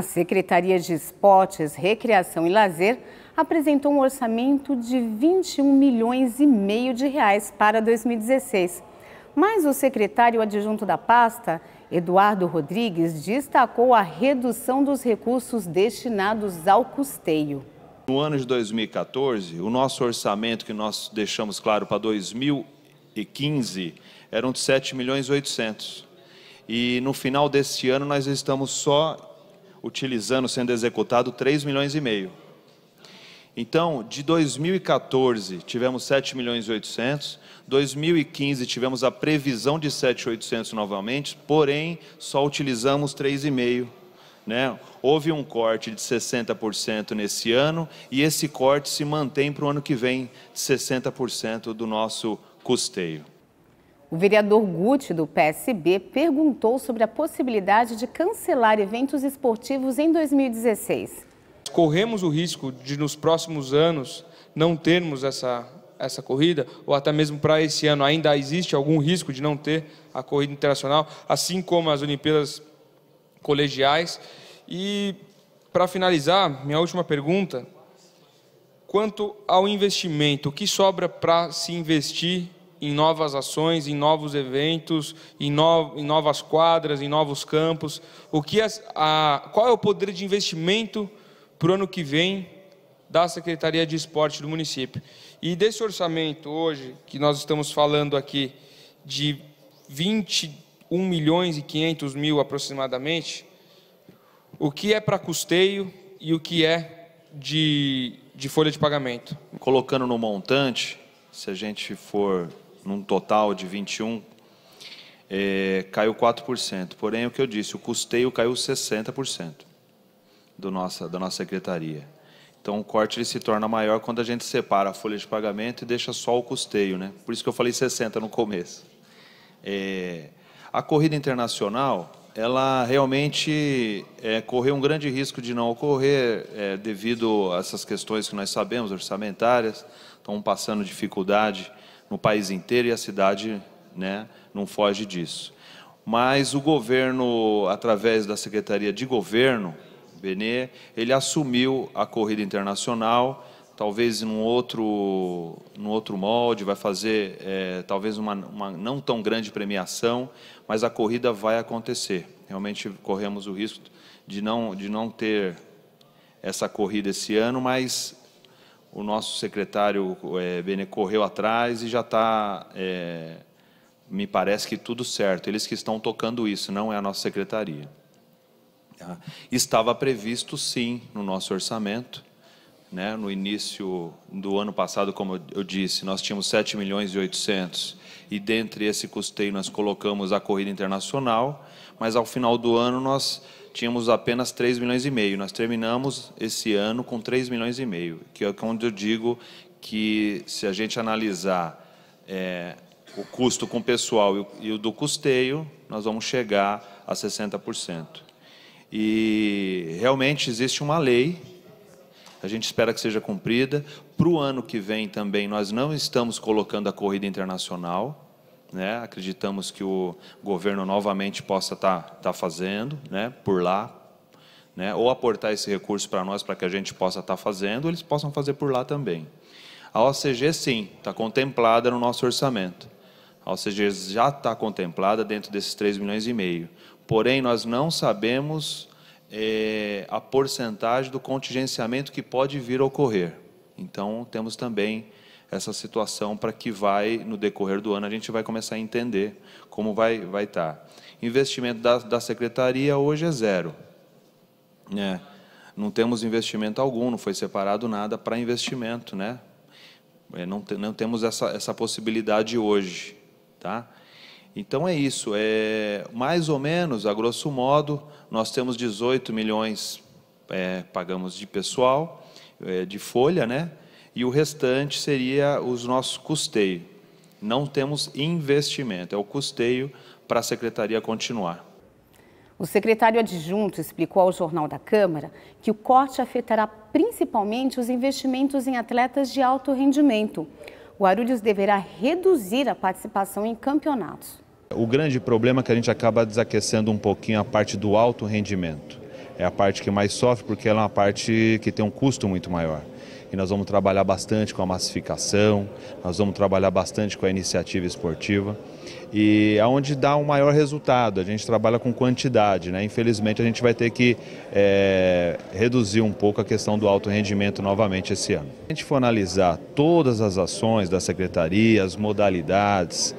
A Secretaria de Esportes, Recreação e Lazer apresentou um orçamento de 21 milhões e meio de reais para 2016. Mas o secretário adjunto da pasta, Eduardo Rodrigues, destacou a redução dos recursos destinados ao custeio. No ano de 2014, o nosso orçamento que nós deixamos claro para 2015 eram de 7 milhões e 800. E no final deste ano nós estamos só utilizando, sendo executado 3 milhões e meio. Então, de 2014 tivemos 7 milhões e 800, 2015 tivemos a previsão de 7.800 novamente, porém só utilizamos 3,5. Né? Houve um corte de 60% nesse ano e esse corte se mantém para o ano que vem, de 60% do nosso custeio. O vereador Guti, do PSB, perguntou sobre a possibilidade de cancelar eventos esportivos em 2016. Corremos o risco de, nos próximos anos, não termos essa, essa corrida, ou até mesmo para esse ano ainda existe algum risco de não ter a corrida internacional, assim como as Olimpíadas colegiais. E, para finalizar, minha última pergunta: quanto ao investimento, o que sobra para se investir em novas ações, em novos eventos, em, no, em novas quadras, em novos campos? O que as, a, qual é o poder de investimento para o ano que vem da Secretaria de Esporte do município? E desse orçamento hoje, que nós estamos falando aqui de 21 milhões e 500 mil aproximadamente, o que é para custeio e o que é de, de folha de pagamento? Colocando no montante, se a gente for num total de 21, é, caiu 4%. Porém, o que eu disse, o custeio caiu 60% do nossa, da nossa secretaria. Então, o corte ele se torna maior quando a gente separa a folha de pagamento e deixa só o custeio. Né? Por isso que eu falei 60% no começo. É, a corrida internacional, ela realmente é, correu um grande risco de não ocorrer é, devido a essas questões que nós sabemos, orçamentárias, estão passando dificuldade no país inteiro e a cidade né, não foge disso. Mas o governo, através da Secretaria de Governo, Benê, ele assumiu a corrida internacional, talvez num outro, num outro molde, vai fazer é, talvez uma, uma não tão grande premiação, mas a corrida vai acontecer. Realmente corremos o risco de não, de não ter essa corrida esse ano, mas o nosso secretário é, eh, Bene correu atrás e já está, é, eh, me parece que tudo certo. Eles que estão tocando isso, não é a nossa secretaria. Tá? Estava previsto, sim, no nosso orçamento. Né? No início do ano passado, como eu disse, nós tínhamos 7 milhões e 800 e dentre esse custeio nós colocamos a corrida internacional, mas ao final do ano nós tínhamos apenas 3 milhões e meio. Nós terminamos esse ano com 3 milhões e meio, que é onde eu digo que se a gente analisar é, o custo com o pessoal e o, e o do custeio, nós vamos chegar a 60%. E realmente existe uma lei a gente espera que seja cumprida. Para o ano que vem também, nós não estamos colocando a corrida internacional. Né? Acreditamos que o governo novamente possa estar tá, tá fazendo né? por lá, né? ou aportar esse recurso para nós para que a gente possa estar tá fazendo, ou eles possam fazer por lá também. A OCG, sim, está contemplada no nosso orçamento. A OCG já está contemplada dentro desses 3 milhões e meio. Porém, nós não sabemos é, a porcentagem do contingenciamento que pode vir a ocorrer. Então, temos também essa situação para que vai, no decorrer do ano, a gente vai começar a entender como vai vai estar. Tá. Investimento da, da secretaria hoje é zero. Né? Não temos investimento algum, não foi separado nada para investimento, né? É, não, te, não temos essa, essa possibilidade hoje, tá? Então é isso, é mais ou menos, a grosso modo, nós temos 18 milhões é, pagamos de pessoal, é, de folha, né? e o restante seria os nossos custeio. Não temos investimento, é o custeio para a secretaria continuar. O secretário adjunto explicou ao Jornal da Câmara que o corte afetará principalmente os investimentos em atletas de alto rendimento. Guarulhos deverá reduzir a participação em campeonatos. O grande problema é que a gente acaba desaquecendo um pouquinho a parte do alto rendimento é a parte que mais sofre porque ela é uma parte que tem um custo muito maior. E nós vamos trabalhar bastante com a massificação, nós vamos trabalhar bastante com a iniciativa esportiva e aonde é dá um maior resultado. A gente trabalha com quantidade, né? Infelizmente a gente vai ter que é, reduzir um pouco a questão do alto rendimento novamente esse ano. Se a gente for analisar todas as ações da secretaria, as modalidades,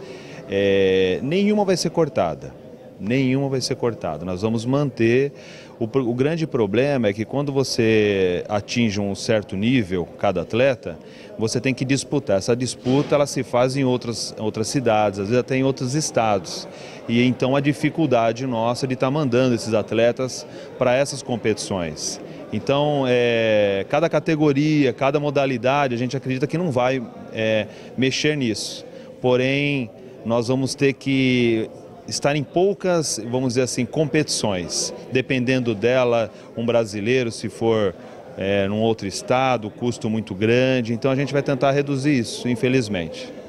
é, nenhuma vai ser cortada nenhuma vai ser cortada. Nós vamos manter. O, o grande problema é que quando você atinge um certo nível, cada atleta, você tem que disputar. Essa disputa ela se faz em outras, outras cidades, às vezes até em outros estados. E então a dificuldade nossa de estar tá mandando esses atletas para essas competições. Então, é, cada categoria, cada modalidade, a gente acredita que não vai é, mexer nisso. Porém, nós vamos ter que estar em poucas, vamos dizer assim, competições. Dependendo dela, um brasileiro, se for é, num outro estado, custo muito grande. Então a gente vai tentar reduzir isso, infelizmente.